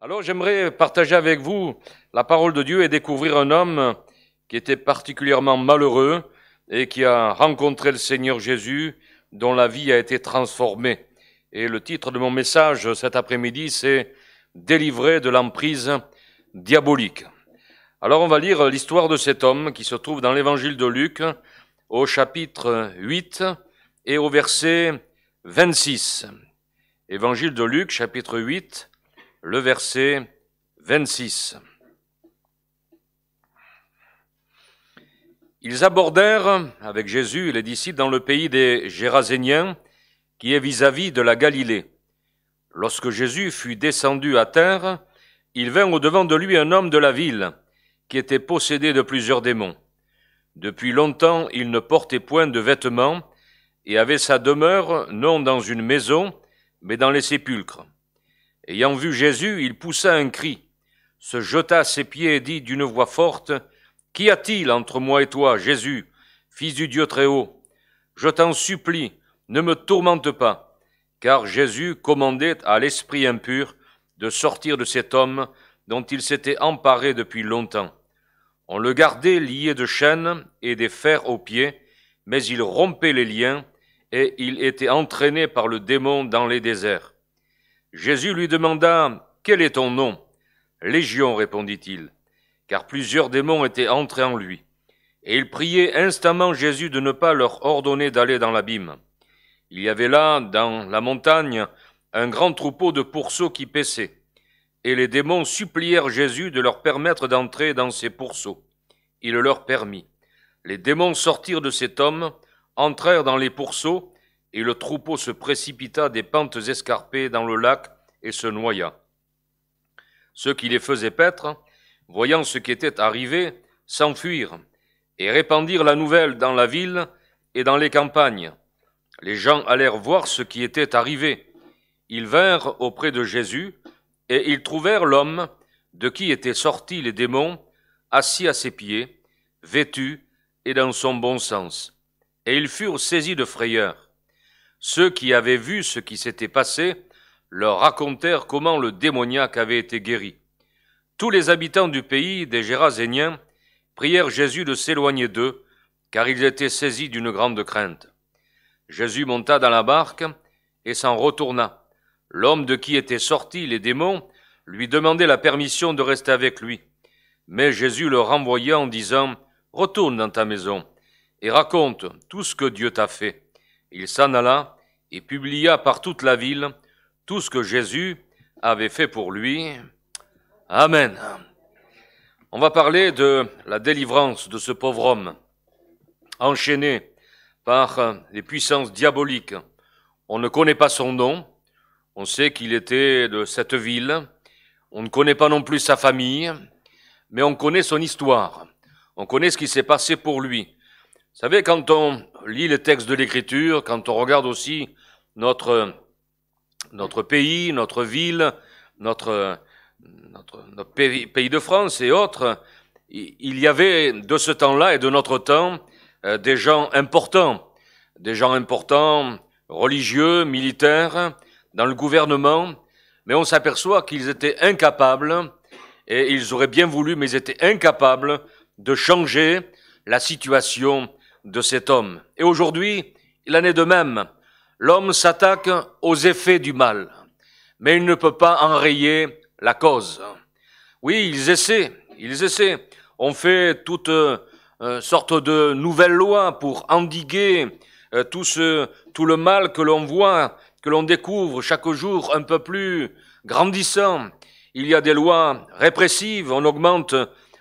Alors j'aimerais partager avec vous la parole de Dieu et découvrir un homme qui était particulièrement malheureux et qui a rencontré le Seigneur Jésus, dont la vie a été transformée. Et le titre de mon message cet après-midi, c'est Délivré de l'emprise diabolique. Alors on va lire l'histoire de cet homme qui se trouve dans l'évangile de Luc au chapitre 8 et au verset 26. Évangile de Luc, chapitre 8, le verset 26. Ils abordèrent avec Jésus les disciples dans le pays des Géraséniens, qui est vis à -vis de la Galilée. Lorsque Jésus fut descendu à terre, il vint au-devant de lui un homme de la ville, qui était possédé de plusieurs démons. Depuis longtemps, il ne portait point de vêtements, et avait sa demeure non dans une maison, mais dans les sépulcres. Ayant vu Jésus, il poussa un cri, se jeta à ses pieds et dit d'une voix forte, Qu'y a-t-il entre moi et toi, Jésus, fils du Dieu très haut Je t'en supplie, ne me tourmente pas. Car Jésus commandait à l'esprit impur de sortir de cet homme dont il s'était emparé depuis longtemps. On le gardait lié de chaînes et des fers aux pieds, mais il rompait les liens et il était entraîné par le démon dans les déserts. Jésus lui demanda Quel est ton nom Légion, répondit-il, car plusieurs démons étaient entrés en lui. Et il priait instamment Jésus de ne pas leur ordonner d'aller dans l'abîme. Il y avait là, dans la montagne, un grand troupeau de pourceaux qui paissaient. Et les démons supplièrent Jésus de leur permettre d'entrer dans ces pourceaux. Il leur permit. Les démons sortirent de cet homme, entrèrent dans les pourceaux, et le troupeau se précipita des pentes escarpées dans le lac et se noya. Ceux qui les faisaient paître, voyant ce qui était arrivé, s'enfuirent et répandirent la nouvelle dans la ville et dans les campagnes. Les gens allèrent voir ce qui était arrivé. Ils vinrent auprès de Jésus, et ils trouvèrent l'homme de qui étaient sortis les démons, assis à ses pieds, vêtu et dans son bon sens. Et ils furent saisis de frayeur. Ceux qui avaient vu ce qui s'était passé leur racontèrent comment le démoniaque avait été guéri. Tous les habitants du pays des Géraséniens prièrent Jésus de s'éloigner d'eux, car ils étaient saisis d'une grande crainte. Jésus monta dans la barque et s'en retourna. L'homme de qui étaient sortis les démons lui demandait la permission de rester avec lui. Mais Jésus le renvoya en disant Retourne dans ta maison et raconte tout ce que Dieu t'a fait. Il s'en alla et publia par toute la ville tout ce que Jésus avait fait pour lui. Amen. On va parler de la délivrance de ce pauvre homme, enchaîné par les puissances diaboliques. On ne connaît pas son nom, on sait qu'il était de cette ville, on ne connaît pas non plus sa famille, mais on connaît son histoire, on connaît ce qui s'est passé pour lui savez, quand on lit les textes de l'Écriture, quand on regarde aussi notre, notre pays, notre ville, notre, notre, pays, de France et autres, il y avait de ce temps-là et de notre temps euh, des gens importants, des gens importants, religieux, militaires, dans le gouvernement, mais on s'aperçoit qu'ils étaient incapables, et ils auraient bien voulu, mais étaient incapables de changer la situation de cet homme. Et aujourd'hui, il en est de même. L'homme s'attaque aux effets du mal, mais il ne peut pas enrayer la cause. Oui, ils essaient, ils essaient. On fait toutes euh, sortes de nouvelles lois pour endiguer euh, tout, ce, tout le mal que l'on voit, que l'on découvre chaque jour un peu plus grandissant. Il y a des lois répressives, on augmente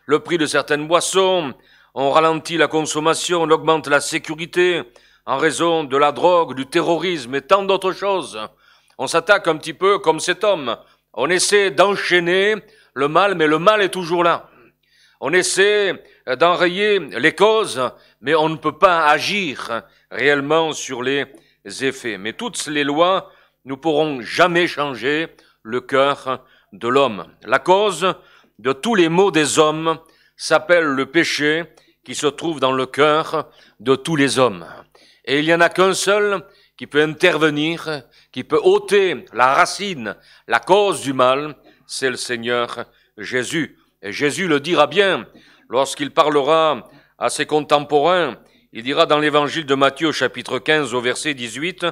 le prix de certaines boissons, on ralentit la consommation, on augmente la sécurité en raison de la drogue, du terrorisme et tant d'autres choses. On s'attaque un petit peu comme cet homme. On essaie d'enchaîner le mal, mais le mal est toujours là. On essaie d'enrayer les causes, mais on ne peut pas agir réellement sur les effets. Mais toutes les lois ne pourront jamais changer le cœur de l'homme. La cause de tous les maux des hommes s'appelle le péché qui se trouve dans le cœur de tous les hommes. Et il n'y en a qu'un seul qui peut intervenir, qui peut ôter la racine, la cause du mal, c'est le Seigneur Jésus. Et Jésus le dira bien lorsqu'il parlera à ses contemporains. Il dira dans l'évangile de Matthieu chapitre 15 au verset 18,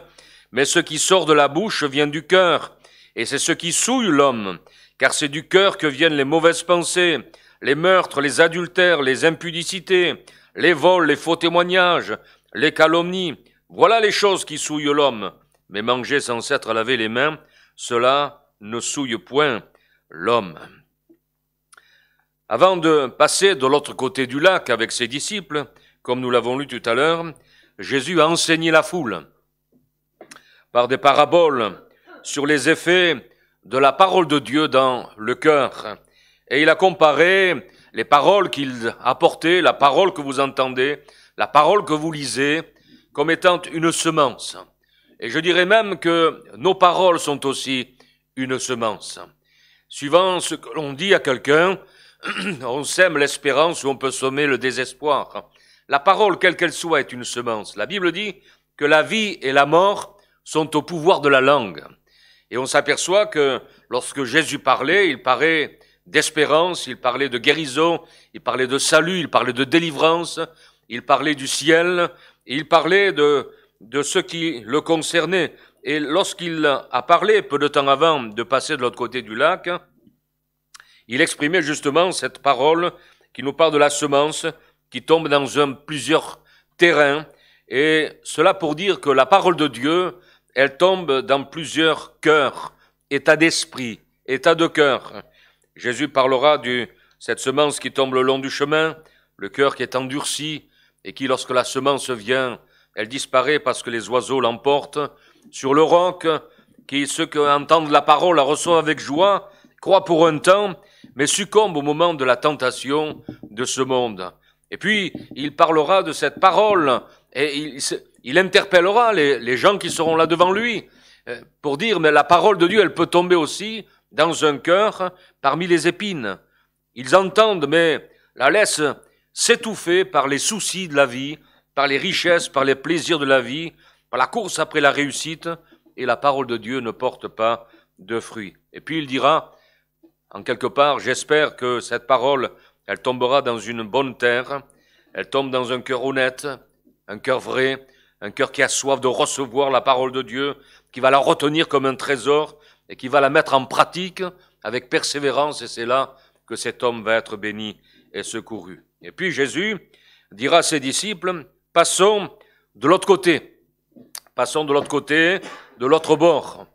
Mais ce qui sort de la bouche vient du cœur, et c'est ce qui souille l'homme, car c'est du cœur que viennent les mauvaises pensées, les meurtres, les adultères, les impudicités, les vols, les faux témoignages, les calomnies, voilà les choses qui souillent l'homme. Mais manger sans s'être lavé les mains, cela ne souille point l'homme. Avant de passer de l'autre côté du lac avec ses disciples, comme nous l'avons lu tout à l'heure, Jésus a enseigné la foule par des paraboles sur les effets de la parole de Dieu dans le cœur. Et il a comparé les paroles qu'il apportait, la parole que vous entendez, la parole que vous lisez, comme étant une semence. Et je dirais même que nos paroles sont aussi une semence. Suivant ce que l'on dit à quelqu'un, on sème l'espérance ou on peut sommer le désespoir. La parole, quelle qu'elle soit, est une semence. La Bible dit que la vie et la mort sont au pouvoir de la langue. Et on s'aperçoit que lorsque Jésus parlait, il paraît d'espérance, il parlait de guérison, il parlait de salut, il parlait de délivrance, il parlait du ciel, il parlait de, de ce qui le concernait. Et lorsqu'il a parlé, peu de temps avant de passer de l'autre côté du lac, il exprimait justement cette parole qui nous parle de la semence qui tombe dans un, plusieurs terrains. Et cela pour dire que la parole de Dieu, elle tombe dans plusieurs cœurs, état d'esprit, état de cœur. Jésus parlera de cette semence qui tombe le long du chemin, le cœur qui est endurci, et qui, lorsque la semence vient, elle disparaît parce que les oiseaux l'emportent, sur le roc, qui, ceux qui entendent la parole, la reçoivent avec joie, croient pour un temps, mais succombent au moment de la tentation de ce monde. Et puis, il parlera de cette parole, et il, interpellera les, les gens qui seront là devant lui, euh, pour dire, mais la parole de Dieu, elle peut tomber aussi dans un cœur parmi les épines. Ils entendent, mais la laissent s'étouffer par les soucis de la vie, par les richesses, par les plaisirs de la vie, par la course après la réussite, et la parole de Dieu ne porte pas de fruits. Et puis il dira, en quelque part, j'espère que cette parole, elle tombera dans une bonne terre, elle tombe dans un cœur honnête, un cœur vrai, un cœur qui a soif de recevoir la parole de Dieu, qui va la retenir comme un trésor et qui va la mettre en pratique avec persévérance, et c'est là que cet homme va être béni et secouru. Et puis Jésus dira à ses disciples, passons de l'autre côté, passons de l'autre côté, de l'autre bord.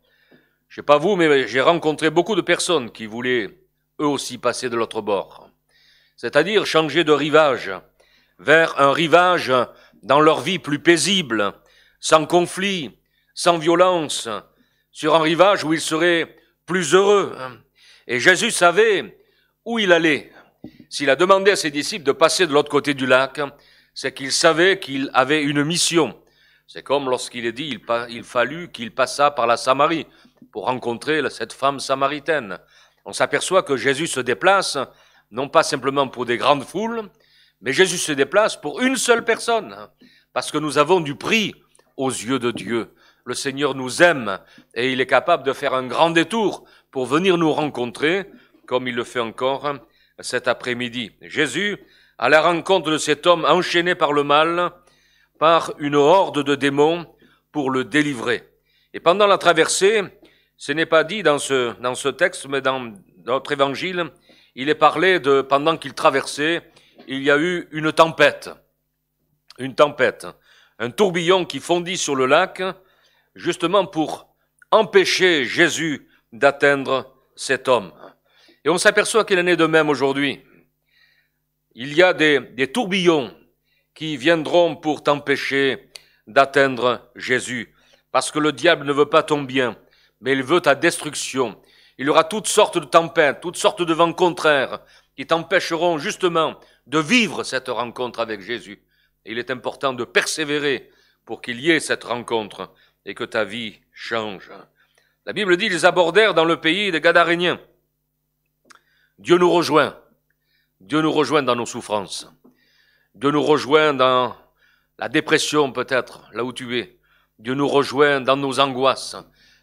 Je sais pas vous, mais j'ai rencontré beaucoup de personnes qui voulaient eux aussi passer de l'autre bord, c'est-à-dire changer de rivage vers un rivage dans leur vie plus paisible, sans conflit, sans violence, sur un rivage où il serait plus heureux. Hein. Et Jésus savait où il allait. S'il a demandé à ses disciples de passer de l'autre côté du lac, hein, c'est qu'il savait qu'il avait une mission. C'est comme lorsqu'il est dit, il, fallut qu'il passât par la Samarie pour rencontrer cette femme samaritaine. On s'aperçoit que Jésus se déplace, non pas simplement pour des grandes foules, mais Jésus se déplace pour une seule personne, hein, parce que nous avons du prix aux yeux de Dieu. Le Seigneur nous aime et il est capable de faire un grand détour pour venir nous rencontrer, comme il le fait encore cet après-midi. Jésus, à la rencontre de cet homme enchaîné par le mal, par une horde de démons, pour le délivrer. Et pendant la traversée, ce n'est pas dit dans ce, dans ce texte, mais dans notre évangile, il est parlé de, pendant qu'il traversait, il y a eu une tempête. Une tempête. Un tourbillon qui fondit sur le lac, justement pour empêcher Jésus d'atteindre cet homme. Et on s'aperçoit qu'il en est de même aujourd'hui. Il y a des, tourbillons qui viendront pour t'empêcher d'atteindre Jésus, parce que le diable ne veut pas ton bien, mais il veut ta destruction. Il y aura toutes sortes de tempêtes, toutes sortes de vents contraires qui t'empêcheront justement de vivre cette rencontre avec Jésus. Et il est important de persévérer pour qu'il y ait cette rencontre et que ta vie change. Hein. La Bible dit, ils abordèrent dans le pays des Gadaréniens. Dieu nous rejoint. Dieu nous rejoint dans nos souffrances. Dieu nous rejoint dans la dépression peut-être, là où tu es. Dieu nous rejoint dans nos angoisses.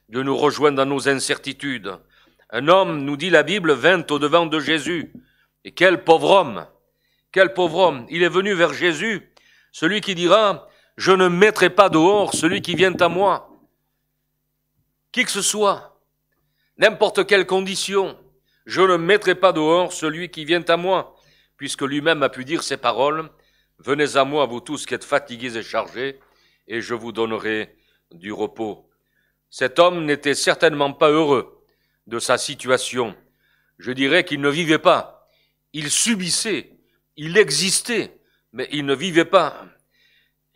Dieu nous rejoint dans nos incertitudes. Un homme, nous dit la Bible, vint au devant de Jésus. Et quel pauvre homme Quel pauvre homme Il est venu vers Jésus, celui qui dira, je ne mettrai pas dehors celui qui vient à moi. Qui que ce soit, n'importe quelle condition, je ne mettrai pas dehors celui qui vient à moi, puisque lui-même a pu dire ces paroles, Venez à moi, vous tous qui êtes fatigués et chargés, et je vous donnerai du repos. Cet homme n'était certainement pas heureux de sa situation. Je dirais qu'il ne vivait pas. Il subissait, il existait, mais il ne vivait pas.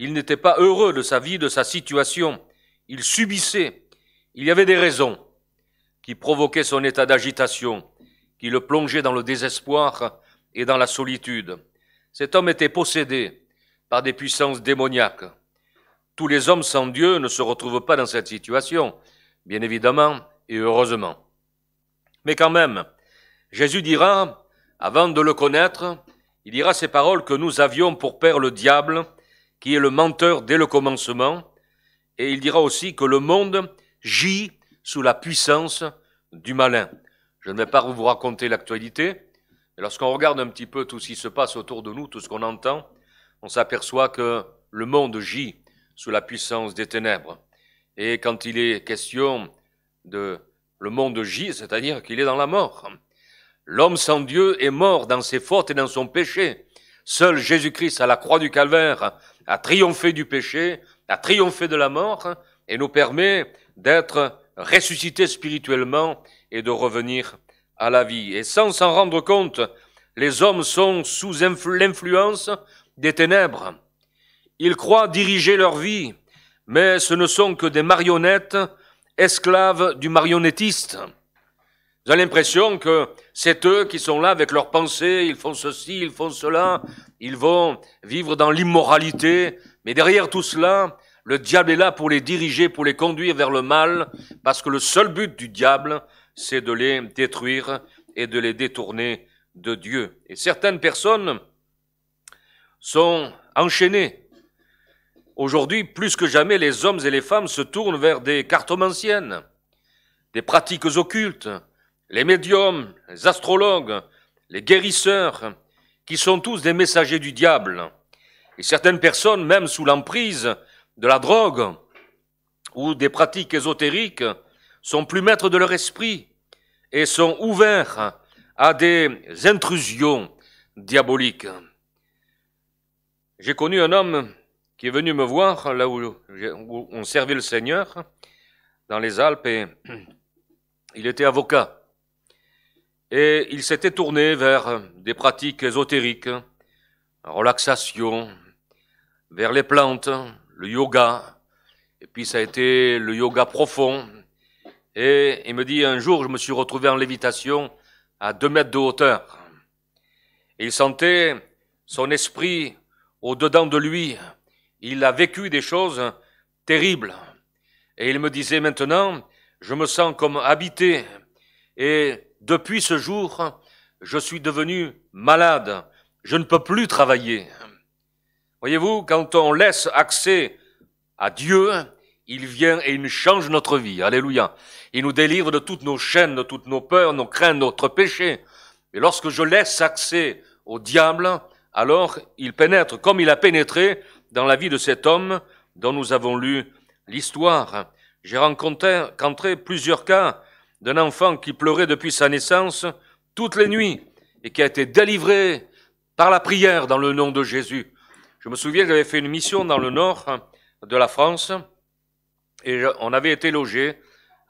Il n'était pas heureux de sa vie, de sa situation. Il subissait. Il y avait des raisons qui provoquaient son état d'agitation, qui le plongeaient dans le désespoir et dans la solitude. Cet homme était possédé par des puissances démoniaques. Tous les hommes sans Dieu ne se retrouvent pas dans cette situation, bien évidemment et heureusement. Mais quand même, Jésus dira, avant de le connaître, il dira ces paroles que nous avions pour père le diable, qui est le menteur dès le commencement, et il dira aussi que le monde gît sous la puissance du malin. Je ne vais pas vous raconter l'actualité, mais lorsqu'on regarde un petit peu tout ce qui se passe autour de nous, tout ce qu'on entend, on s'aperçoit que le monde gît sous la puissance des ténèbres. Et quand il est question de le monde gît, c'est-à-dire qu'il est dans la mort. L'homme sans Dieu est mort dans ses fautes et dans son péché. Seul Jésus-Christ à la croix du calvaire a triomphé du péché, a triomphé de la mort, hein, et nous permet d'être ressuscités spirituellement et de revenir à la vie. Et sans s'en rendre compte, les hommes sont sous l'influence des ténèbres. Ils croient diriger leur vie, mais ce ne sont que des marionnettes, esclaves du marionnettiste. Vous avez l'impression que c'est eux qui sont là avec leurs pensées, ils font ceci, ils font cela, ils vont vivre dans l'immoralité, mais derrière tout cela, le diable est là pour les diriger, pour les conduire vers le mal, parce que le seul but du diable, c'est de les détruire et de les détourner de Dieu. Et certaines personnes sont enchaînées. Aujourd'hui, plus que jamais, les hommes et les femmes se tournent vers des cartomanciennes, des pratiques occultes, les médiums, les astrologues, les guérisseurs, qui sont tous des messagers du diable. Et certaines personnes, même sous l'emprise de la drogue ou des pratiques ésotériques, sont plus maîtres de leur esprit et sont ouverts à des intrusions diaboliques. J'ai connu un homme qui est venu me voir là où, on servait le Seigneur, dans les Alpes, et il était avocat et il s'était tourné vers des pratiques ésotériques, relaxation, vers les plantes, le yoga, et puis ça a été le yoga profond. Et il me dit, un jour, je me suis retrouvé en lévitation à deux mètres de hauteur. il sentait son esprit au-dedans de lui. Il a vécu des choses terribles. Et il me disait maintenant, je me sens comme habité. Et depuis ce jour, je suis devenu malade, je ne peux plus travailler. Voyez-vous, quand on laisse accès à Dieu, il vient et il change notre vie. Alléluia. Il nous délivre de toutes nos chaînes, de toutes nos peurs, nos craintes, notre péché. Et lorsque je laisse accès au diable, alors il pénètre comme il a pénétré dans la vie de cet homme dont nous avons lu l'histoire. J'ai rencontré, rencontré plusieurs cas d'un enfant qui pleurait depuis sa naissance toutes les nuits et qui a été délivré par la prière dans le nom de Jésus. Je me souviens que j'avais fait une mission dans le nord de la France et on avait été logé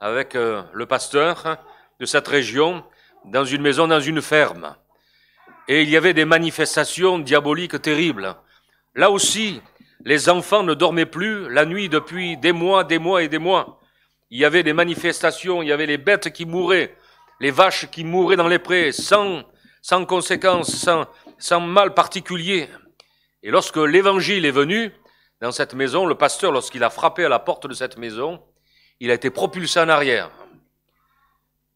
avec euh, le pasteur de cette région dans une maison, dans une ferme. Et il y avait des manifestations diaboliques terribles. Là aussi, les enfants ne dormaient plus la nuit depuis des mois, des mois et des mois. Il y avait des manifestations, il y avait les bêtes qui mouraient, les vaches qui mouraient dans les prés, sans, sans conséquence, sans, sans mal particulier. Et lorsque l'évangile est venu, dans cette maison, le pasteur, lorsqu'il a frappé à la porte de cette maison, il a été propulsé en arrière.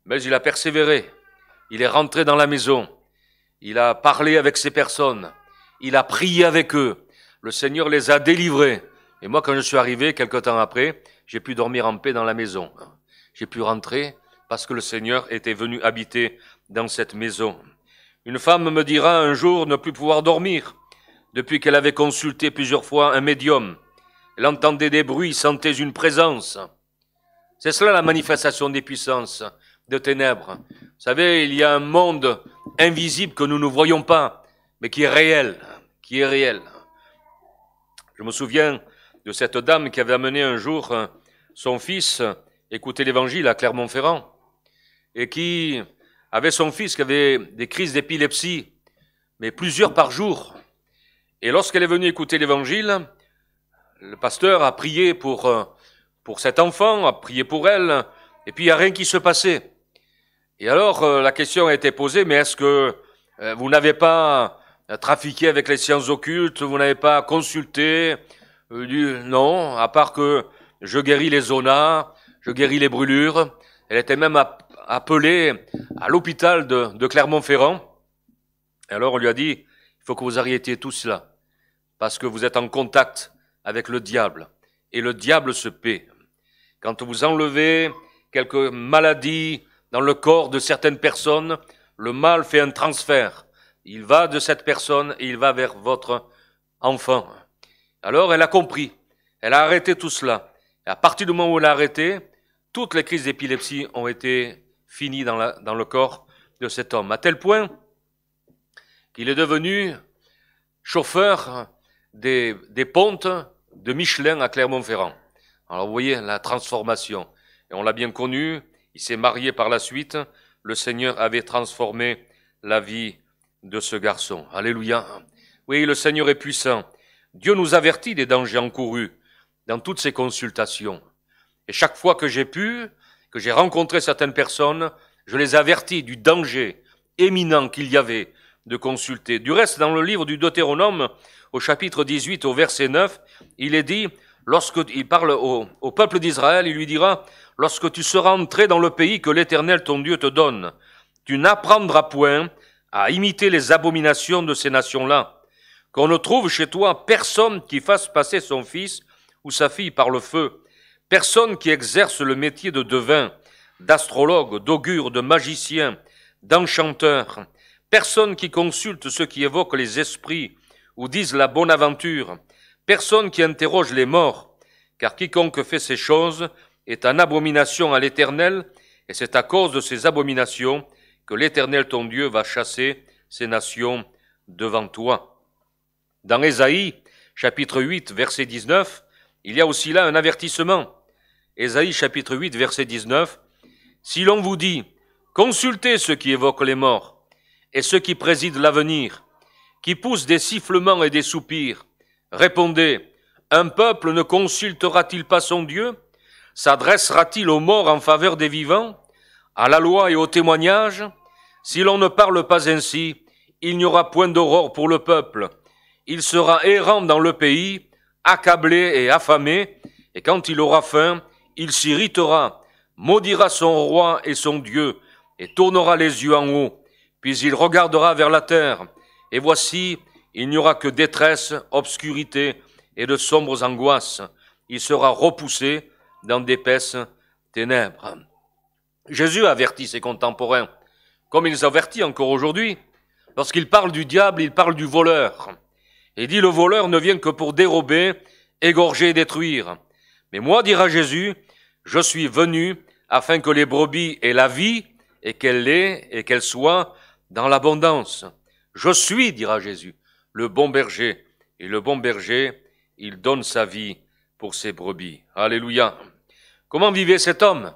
Mais il a persévéré. Il est rentré dans la maison. Il a parlé avec ces personnes. Il a prié avec eux. Le Seigneur les a délivrés. Et moi, quand je suis arrivé, quelque temps après, j'ai pu dormir en paix dans la maison. J'ai pu rentrer parce que le Seigneur était venu habiter dans cette maison. Une femme me dira un jour ne plus pouvoir dormir, depuis qu'elle avait consulté plusieurs fois un médium. Elle entendait des bruits, sentait une présence. C'est cela la manifestation des puissances de ténèbres. Vous savez, il y a un monde invisible que nous ne voyons pas, mais qui est réel, qui est réel. Je me souviens de cette dame qui avait amené un jour euh, son fils euh, écouter l'évangile à Clermont-Ferrand et qui avait son fils qui avait des crises d'épilepsie, mais plusieurs par jour. Et lorsqu'elle est venue écouter l'évangile, le pasteur a prié pour, euh, pour cet enfant, a prié pour elle, et puis il n'y a rien qui se passait. Et alors la question a été posée, mais est-ce que vous n'avez pas trafiqué avec les sciences occultes, vous n'avez pas consulté, euh, non, à part que je guéris les zonas, je guéris les brûlures. Elle était même appelée à l'hôpital de, Clermont-Ferrand. Et alors on lui a dit, il faut que vous arrêtiez tout cela, parce que vous êtes en contact avec le diable, et le diable se paie. Quand vous enlevez quelques maladies dans le corps de certaines personnes, le mal fait un transfert. Il va de cette personne et il va vers votre enfant. Alors elle a compris, elle a arrêté tout cela. Et à partir du moment où elle a arrêté, toutes les crises d'épilepsie ont été finies dans, le corps de cet homme, à tel point qu'il est devenu chauffeur des, des pontes de Michelin à Clermont-Ferrand. Alors vous voyez la transformation. Et on l'a bien connu, il s'est marié par la suite. Le Seigneur avait transformé la vie de ce garçon. Alléluia. Oui, le Seigneur est puissant. Dieu nous avertit des dangers encourus dans toutes ces consultations. Et chaque fois que j'ai pu, que j'ai rencontré certaines personnes, je les avertis du danger éminent qu'il y avait de consulter. Du reste, dans le livre du Deutéronome, au chapitre 18, au verset 9, il est dit, lorsque il parle au peuple d'Israël, il lui dira, lorsque tu seras entré dans le pays que l'Éternel ton Dieu te donne, tu n'apprendras point à imiter les abominations de ces nations-là qu'on ne trouve chez toi personne qui fasse passer son fils ou sa fille par le feu, personne qui exerce le métier de devin, d'astrologue, d'augure, de magicien, d'enchanteur, personne qui consulte ceux qui évoquent les esprits ou disent la bonne aventure, personne qui interroge les morts, car quiconque fait ces choses est en abomination à l'Éternel, et c'est à cause de ces abominations que l'Éternel ton Dieu va chasser ces nations devant toi. Dans Ésaïe, chapitre 8, verset 19, il y a aussi là un avertissement. Ésaïe, chapitre 8, verset 19, Si l'on vous dit, consultez ceux qui évoquent les morts et ceux qui président l'avenir, qui poussent des sifflements et des soupirs, répondez, un peuple ne consultera-t-il pas son Dieu S'adressera-t-il aux morts en faveur des vivants À la loi et au témoignage Si l'on ne parle pas ainsi, il n'y aura point d'aurore pour le peuple il sera errant dans le pays, accablé et affamé, et quand il aura faim, il s'irritera, maudira son roi et son Dieu, et tournera les yeux en haut, puis il regardera vers la terre, et voici, il n'y aura que détresse, obscurité et de sombres angoisses. Il sera repoussé dans d'épaisses ténèbres. Jésus avertit ses contemporains, comme il avertit encore aujourd'hui. Lorsqu'il parle du diable, il parle du voleur. Et dit, le voleur ne vient que pour dérober, égorger et détruire. Mais moi, dira Jésus, je suis venu afin que les brebis aient la vie et qu'elle l'aient et qu'elle soit dans l'abondance. Je suis, dira Jésus, le bon berger. Et le bon berger, il donne sa vie pour ses brebis. Alléluia. Comment vivait cet homme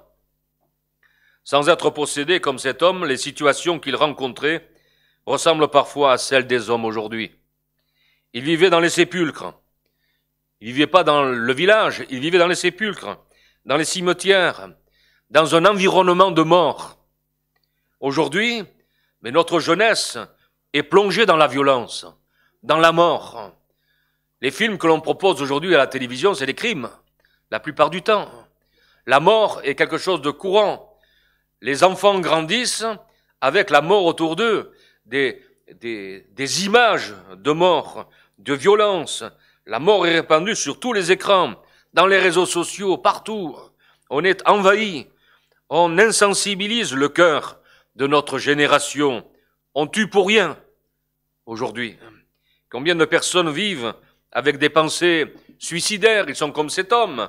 Sans être possédé comme cet homme, les situations qu'il rencontrait ressemblent parfois à celles des hommes aujourd'hui. Ils vivaient dans les sépulcres. Il vivaient pas dans le village, ils vivaient dans les sépulcres, dans les cimetières, dans un environnement de mort. Aujourd'hui, mais notre jeunesse est plongée dans la violence, dans la mort. Les films que l'on propose aujourd'hui à la télévision, c'est des crimes, la plupart du temps. La mort est quelque chose de courant. Les enfants grandissent avec la mort autour d'eux, des, des images de mort, de violence. La mort est répandue sur tous les écrans, dans les réseaux sociaux, partout. On est envahi. On insensibilise le cœur de notre génération. On tue pour rien aujourd'hui. Combien de personnes vivent avec des pensées suicidaires Ils sont comme cet homme.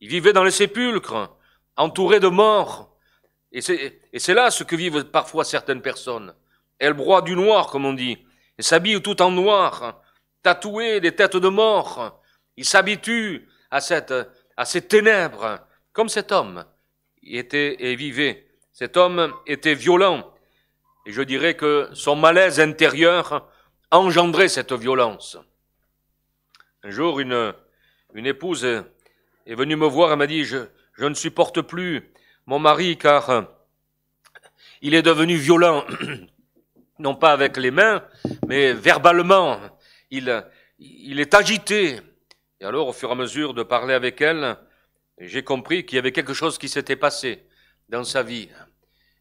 Ils vivaient dans les sépulcres, entourés de morts. Et c'est là ce que vivent parfois certaines personnes. Elles broient du noir, comme on dit, et s'habillent tout en noir tatoué des têtes de mort. il s'habitue à, cette, à ces ténèbres, comme cet homme il était et vivait. Cet homme était violent, et je dirais que son malaise intérieur engendrait cette violence. Un jour, une, une épouse est venue me voir et m'a dit, je, je ne supporte plus mon mari car il est devenu violent, non pas avec les mains, mais verbalement il, il est agité. Et alors, au fur et à mesure de parler avec elle, j'ai compris qu'il y avait quelque chose qui s'était passé dans sa vie.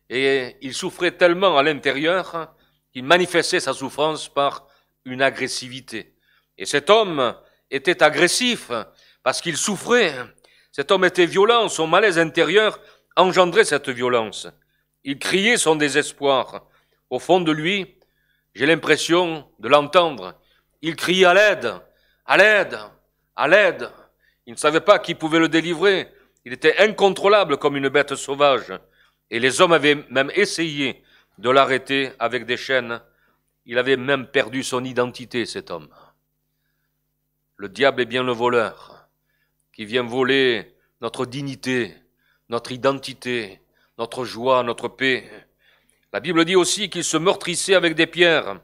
Et il souffrait tellement à l'intérieur qu'il manifestait sa souffrance par une agressivité. Et cet homme était agressif parce qu'il souffrait. Cet homme était violent, son malaise intérieur engendrait cette violence. Il criait son désespoir. Au fond de lui, j'ai l'impression de l'entendre. Il criait à l'aide, à l'aide, à l'aide. Il ne savait pas qui pouvait le délivrer. Il était incontrôlable comme une bête sauvage. Et les hommes avaient même essayé de l'arrêter avec des chaînes. Il avait même perdu son identité, cet homme. Le diable est bien le voleur qui vient voler notre dignité, notre identité, notre joie, notre paix. La Bible dit aussi qu'il se meurtrissait avec des pierres,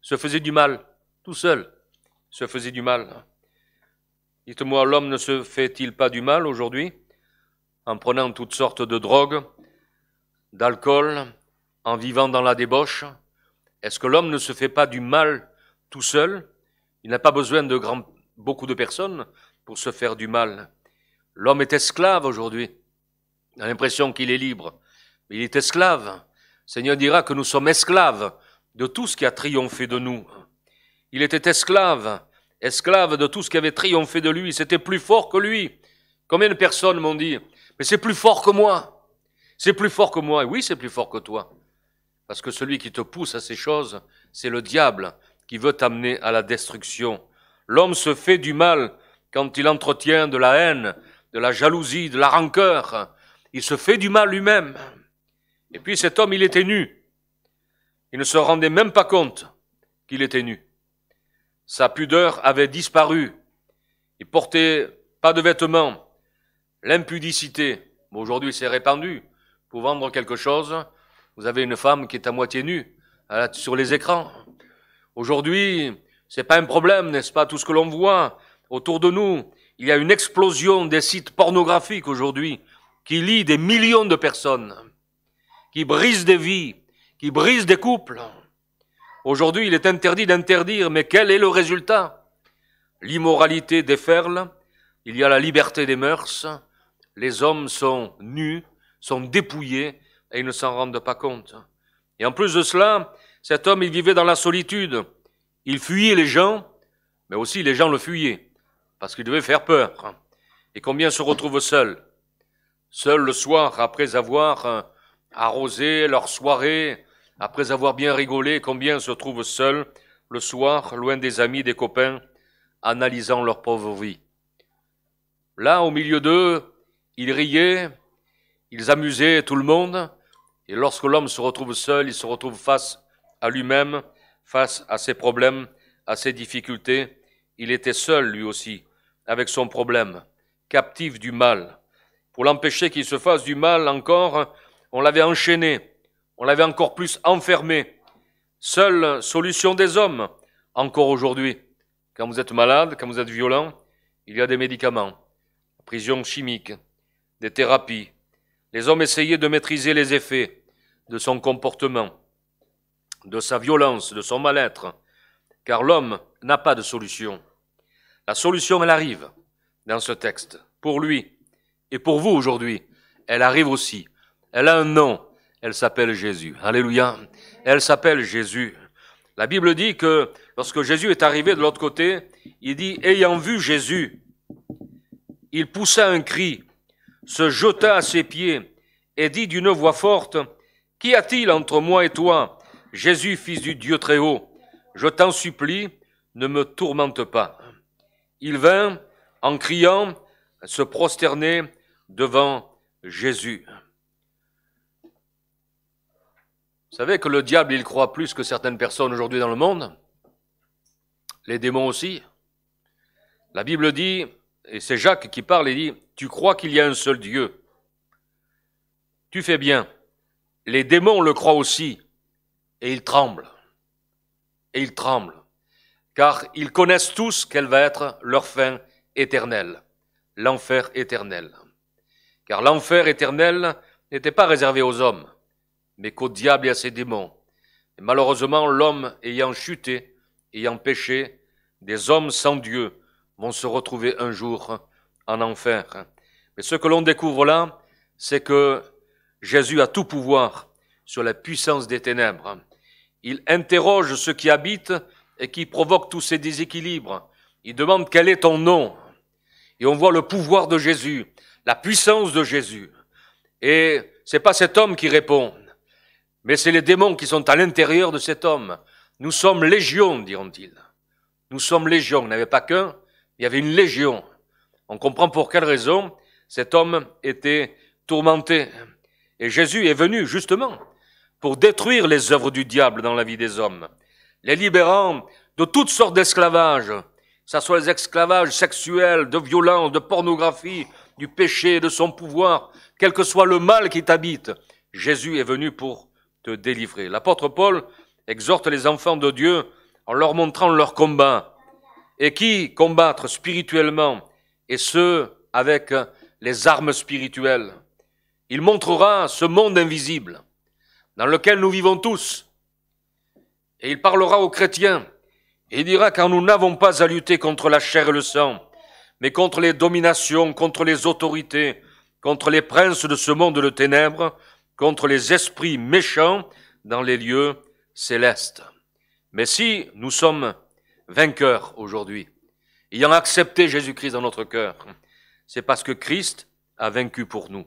se faisait du mal tout seul, se faisait du mal. Dites-moi, l'homme ne se fait-il pas du mal aujourd'hui en prenant toutes sortes de drogues, d'alcool, en vivant dans la débauche Est-ce que l'homme ne se fait pas du mal tout seul Il n'a pas besoin de beaucoup de personnes pour se faire du mal. L'homme est esclave aujourd'hui. On a l'impression qu'il est libre, mais il est esclave. Seigneur dira que nous sommes esclaves de tout ce qui a triomphé de nous. Il était esclave, esclave de tout ce qui avait triomphé de lui. C'était plus fort que lui. Combien de personnes m'ont dit, mais c'est plus fort que moi. C'est plus fort que moi. Et oui, c'est plus fort que toi. Parce que celui qui te pousse à ces choses, c'est le diable qui veut t'amener à la destruction. L'homme se fait du mal quand il entretient de la haine, de la jalousie, de la rancœur. Il se fait du mal lui-même. Et puis cet homme, il était nu. Il ne se rendait même pas compte qu'il était nu. Sa pudeur avait disparu. Il portait pas de vêtements. L'impudicité, aujourd'hui c'est répandu. Pour vendre quelque chose, vous avez une femme qui est à moitié nue sur les écrans. Aujourd'hui, c'est pas un problème, n'est-ce pas Tout ce que l'on voit autour de nous, il y a une explosion des sites pornographiques aujourd'hui qui lie des millions de personnes, qui brisent des vies, qui brisent des couples. Aujourd'hui, il est interdit d'interdire, mais quel est le résultat L'immoralité déferle, il y a la liberté des mœurs, les hommes sont nus, sont dépouillés, et ils ne s'en rendent pas compte. Et en plus de cela, cet homme, il vivait dans la solitude. Il fuyait les gens, mais aussi les gens le fuyaient, parce qu'il devait faire peur. Et combien se retrouvent seuls Seuls le soir, après avoir euh, arrosé leur soirée, après avoir bien rigolé, combien se trouve seul le soir, loin des amis, des copains, analysant leur pauvre vie. Là, au milieu d'eux, ils riaient, ils amusaient tout le monde, et lorsque l'homme se retrouve seul, il se retrouve face à lui-même, face à ses problèmes, à ses difficultés. Il était seul, lui aussi, avec son problème, captif du mal. Pour l'empêcher qu'il se fasse du mal encore, on l'avait enchaîné, on l'avait encore plus enfermé. Seule solution des hommes, encore aujourd'hui. Quand vous êtes malade, quand vous êtes violent, il y a des médicaments, prison chimique, des thérapies. Les hommes essayaient de maîtriser les effets de son comportement, de sa violence, de son mal-être, car l'homme n'a pas de solution. La solution, elle arrive dans ce texte, pour lui et pour vous aujourd'hui. Elle arrive aussi. Elle a un nom, elle s'appelle Jésus. Alléluia. Elle s'appelle Jésus. La Bible dit que lorsque Jésus est arrivé de l'autre côté, il dit, ayant vu Jésus, il poussa un cri, se jeta à ses pieds et dit d'une voix forte, Qu'y a-t-il entre moi et toi, Jésus, fils du Dieu très haut Je t'en supplie, ne me tourmente pas. Il vint, en criant, se prosterner devant Jésus. Vous savez que le diable, il croit plus que certaines personnes aujourd'hui dans le monde, les démons aussi. La Bible dit, et c'est Jacques qui parle, il dit, tu crois qu'il y a un seul Dieu. Tu fais bien. Les démons le croient aussi, et ils tremblent. Et ils tremblent, car ils connaissent tous quelle va être leur fin éternelle, l'enfer éternel. Car l'enfer éternel n'était pas réservé aux hommes mais qu'au diable et à ses démons. Et malheureusement, l'homme ayant chuté, ayant péché, des hommes sans Dieu vont se retrouver un jour en enfer. Mais ce que l'on découvre là, c'est que Jésus a tout pouvoir sur la puissance des ténèbres. Il interroge ceux qui habitent et qui provoquent tous ces déséquilibres. Il demande quel est ton nom. Et on voit le pouvoir de Jésus, la puissance de Jésus. Et c'est pas cet homme qui répond, mais c'est les démons qui sont à l'intérieur de cet homme. Nous sommes légions, diront-ils. Nous sommes légions. Il n'y avait pas qu'un, il y avait une légion. On comprend pour quelle raison cet homme était tourmenté. Et Jésus est venu justement pour détruire les œuvres du diable dans la vie des hommes, les libérant de toutes sortes d'esclavages, que ce soit les esclavages sexuels, de violence, de pornographie, du péché, de son pouvoir, quel que soit le mal qui t'habite. Jésus est venu pour délivrer. L'apôtre Paul exhorte les enfants de Dieu en leur montrant leur combat. Et qui combattre spirituellement, et ce, avec les armes spirituelles. Il montrera ce monde invisible dans lequel nous vivons tous. Et il parlera aux chrétiens et il dira car nous n'avons pas à lutter contre la chair et le sang, mais contre les dominations, contre les autorités, contre les princes de ce monde de ténèbres, contre les esprits méchants dans les lieux célestes. Mais si nous sommes vainqueurs aujourd'hui, ayant accepté Jésus-Christ dans notre cœur, c'est parce que Christ a vaincu pour nous.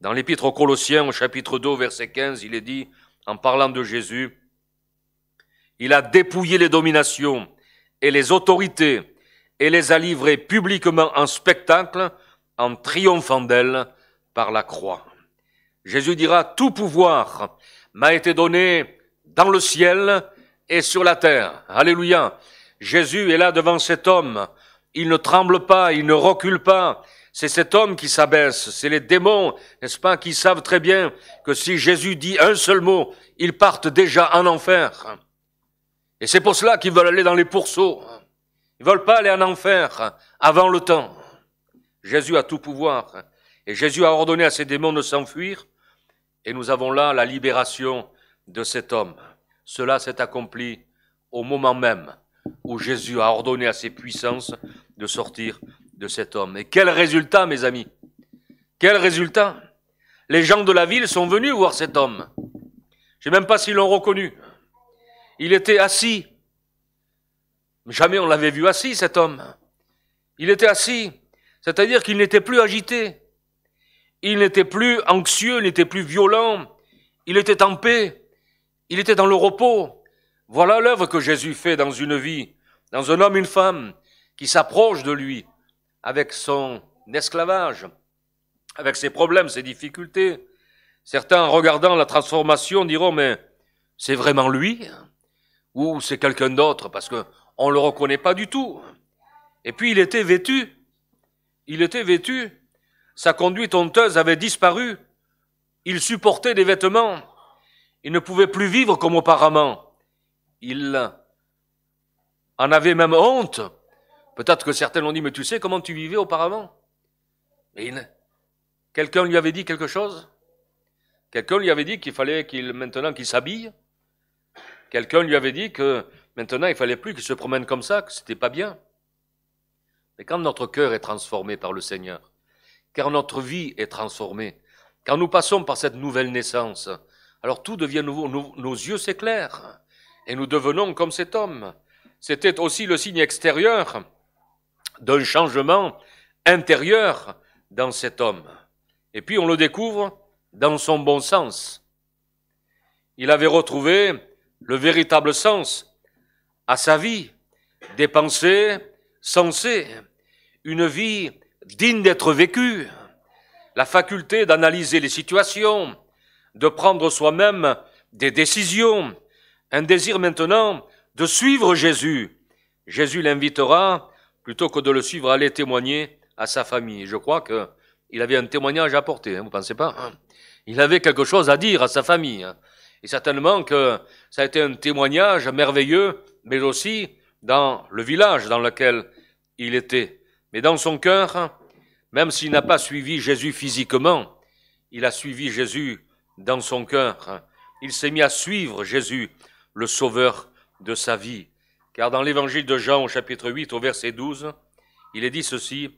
Dans l'épître aux Colossiens, au chapitre 2, verset 15, il est dit, en parlant de Jésus, il a dépouillé les dominations et les autorités et les a livrées publiquement en spectacle en triomphant d'elles par la croix. Jésus dira, Tout pouvoir m'a été donné dans le ciel et sur la terre. Alléluia. Jésus est là devant cet homme. Il ne tremble pas, il ne recule pas. C'est cet homme qui s'abaisse, c'est les démons, n'est-ce pas, qui savent très bien que si Jésus dit un seul mot, ils partent déjà en enfer. Et c'est pour cela qu'ils veulent aller dans les pourceaux. Ils veulent pas aller en enfer avant le temps. Jésus a tout pouvoir. Et Jésus a ordonné à ces démons de s'enfuir. Et nous avons là la libération de cet homme. Cela s'est accompli au moment même où Jésus a ordonné à ses puissances de sortir de cet homme. Et quel résultat, mes amis Quel résultat Les gens de la ville sont venus voir cet homme. Je ne sais même pas s'ils l'ont reconnu. Il était assis. Jamais on l'avait vu assis, cet homme. Il était assis, c'est-à-dire qu'il n'était plus agité. Il n'était plus anxieux, il n'était plus violent, il était en paix, il était dans le repos. Voilà l'œuvre que Jésus fait dans une vie, dans un homme, une femme, qui s'approche de lui avec son esclavage, avec ses problèmes, ses difficultés. Certains, regardant la transformation, diront, mais c'est vraiment lui ou c'est quelqu'un d'autre parce que on le reconnaît pas du tout. Et puis il était vêtu, il était vêtu sa conduite honteuse avait disparu. Il supportait des vêtements. Il ne pouvait plus vivre comme auparavant. Il en avait même honte. Peut-être que certains l'ont dit, mais tu sais comment tu vivais auparavant Quelqu'un lui avait dit quelque chose Quelqu'un lui avait dit qu'il fallait qu'il maintenant qu'il s'habille Quelqu'un lui avait dit que maintenant il fallait plus qu'il se promène comme ça, que c'était pas bien. Mais quand notre cœur est transformé par le Seigneur, car notre vie est transformée. Quand nous passons par cette nouvelle naissance, alors tout devient nouveau, nos, yeux s'éclairent, et nous devenons comme cet homme. C'était aussi le signe extérieur d'un changement intérieur dans cet homme. Et puis on le découvre dans son bon sens. Il avait retrouvé le véritable sens à sa vie, des pensées sensées, une vie digne d'être vécu, la faculté d'analyser les situations, de prendre soi-même des décisions, un désir maintenant de suivre Jésus. Jésus l'invitera, plutôt que de le suivre, à aller témoigner à sa famille. Je crois qu'il avait un témoignage à porter. Hein, vous ne pensez pas hein. Il avait quelque chose à dire à sa famille. Hein. Et certainement que ça a été un témoignage merveilleux, mais aussi dans le village dans lequel il était. Mais dans son cœur, même s'il n'a pas suivi Jésus physiquement, il a suivi Jésus dans son cœur. Il s'est mis à suivre Jésus, le sauveur de sa vie. Car dans l'évangile de Jean au chapitre 8 au verset 12, il est dit ceci,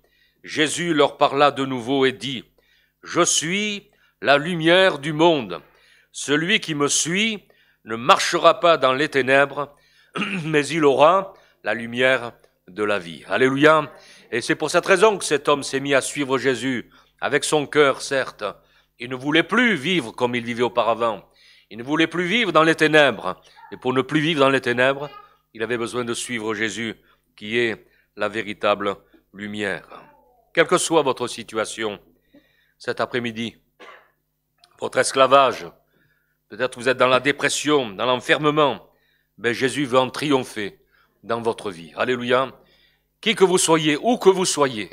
Jésus leur parla de nouveau et dit, Je suis la lumière du monde. Celui qui me suit ne marchera pas dans les ténèbres, mais il aura la lumière de la vie. Alléluia. Et c'est pour cette raison que cet homme s'est mis à suivre Jésus, avec son cœur, certes. Il ne voulait plus vivre comme il vivait auparavant. Il ne voulait plus vivre dans les ténèbres. Et pour ne plus vivre dans les ténèbres, il avait besoin de suivre Jésus, qui est la véritable lumière. Quelle que soit votre situation, cet après-midi, votre esclavage, peut-être vous êtes dans la dépression, dans l'enfermement, mais ben Jésus veut en triompher dans votre vie. Alléluia qui que vous soyez, où que vous soyez,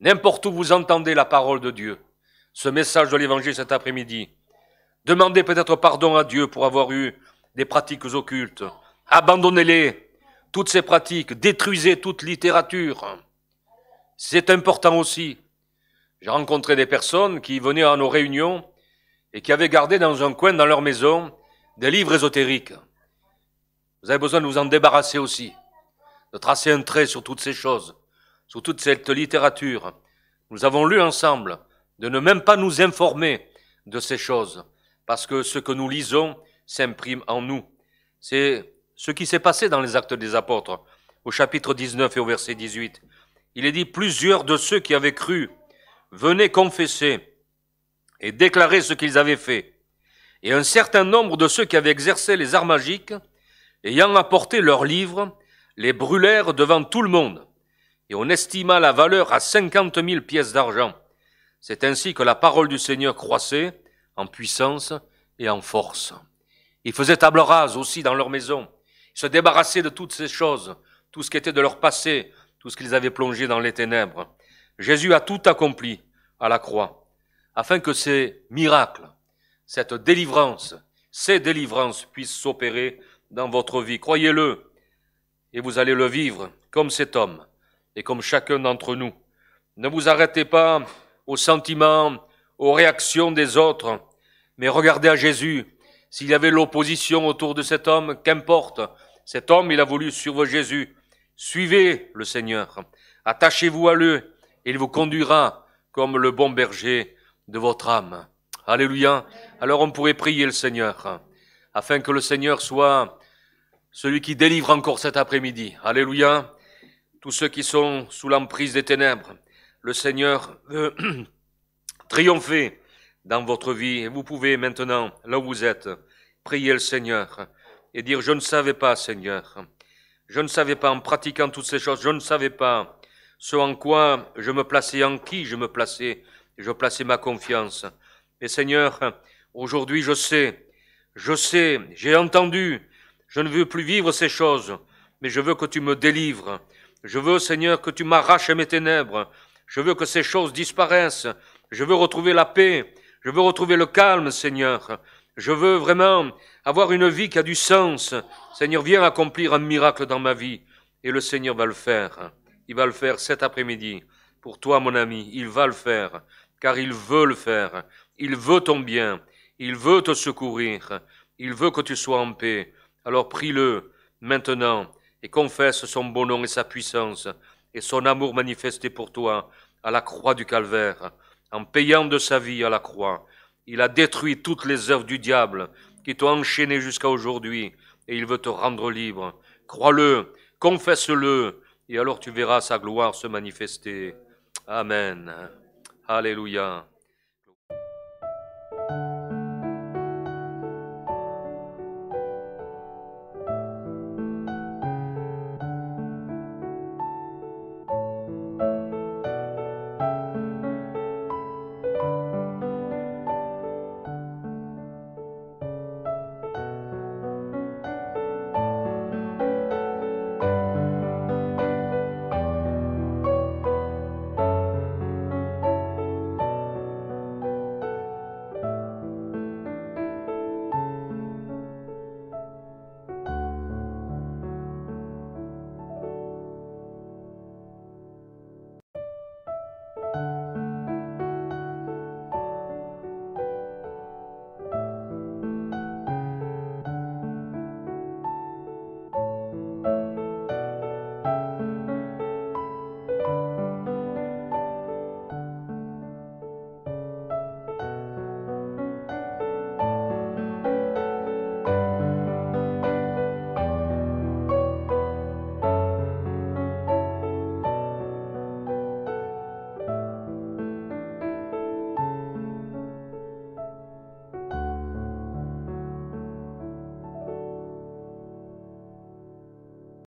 n'importe où vous entendez la parole de Dieu, ce message de l'Évangile cet après-midi, demandez peut-être pardon à Dieu pour avoir eu des pratiques occultes, abandonnez-les, toutes ces pratiques, détruisez toute littérature. C'est important aussi. J'ai rencontré des personnes qui venaient à nos réunions et qui avaient gardé dans un coin dans leur maison des livres ésotériques. Vous avez besoin de vous en débarrasser aussi de tracer un trait sur toutes ces choses, sur toute cette littérature. Nous avons lu ensemble de ne même pas nous informer de ces choses, parce que ce que nous lisons s'imprime en nous. C'est ce qui s'est passé dans les actes des apôtres, au chapitre 19 et au verset 18. Il est dit, plusieurs de ceux qui avaient cru venaient confesser et déclarer ce qu'ils avaient fait. Et un certain nombre de ceux qui avaient exercé les arts magiques, ayant apporté leurs livres, les brûlèrent devant tout le monde, et on estima la valeur à cinquante mille pièces d'argent. C'est ainsi que la parole du Seigneur croissait en puissance et en force. Ils faisaient table rase aussi dans leur maison. se débarrassaient de toutes ces choses, tout ce qui était de leur passé, tout ce qu'ils avaient plongé dans les ténèbres. Jésus a tout accompli à la croix, afin que ces miracles, cette délivrance, ces délivrances puissent s'opérer dans votre vie. Croyez-le, et vous allez le vivre comme cet homme et comme chacun d'entre nous. Ne vous arrêtez pas aux sentiments, aux réactions des autres, mais regardez à Jésus. S'il y avait l'opposition autour de cet homme, qu'importe, cet homme, il a voulu suivre Jésus. Suivez le Seigneur, attachez-vous à lui, et il vous conduira comme le bon berger de votre âme. Alléluia. Alors on pourrait prier le Seigneur, afin que le Seigneur soit celui qui délivre encore cet après-midi. Alléluia. Tous ceux qui sont sous l'emprise des ténèbres, le Seigneur veut triompher dans votre vie. Et vous pouvez maintenant, là où vous êtes, prier le Seigneur et dire, je ne savais pas, Seigneur. Je ne savais pas en pratiquant toutes ces choses, je ne savais pas ce en quoi je me plaçais, en qui je me plaçais, je plaçais ma confiance. Mais Seigneur, aujourd'hui je sais, je sais, j'ai entendu, je ne veux plus vivre ces choses, mais je veux que tu me délivres. Je veux, Seigneur, que tu m'arraches à mes ténèbres. Je veux que ces choses disparaissent. Je veux retrouver la paix. Je veux retrouver le calme, Seigneur. Je veux vraiment avoir une vie qui a du sens. Seigneur, viens accomplir un miracle dans ma vie. Et le Seigneur va le faire. Il va le faire cet après-midi. Pour toi, mon ami, il va le faire. Car il veut le faire. Il veut ton bien. Il veut te secourir. Il veut que tu sois en paix. Alors prie-le maintenant et confesse son bon nom et sa puissance et son amour manifesté pour toi à la croix du Calvaire. En payant de sa vie à la croix, il a détruit toutes les œuvres du diable qui t'ont enchaîné jusqu'à aujourd'hui et il veut te rendre libre. Crois-le, confesse-le et alors tu verras sa gloire se manifester. Amen. Alléluia.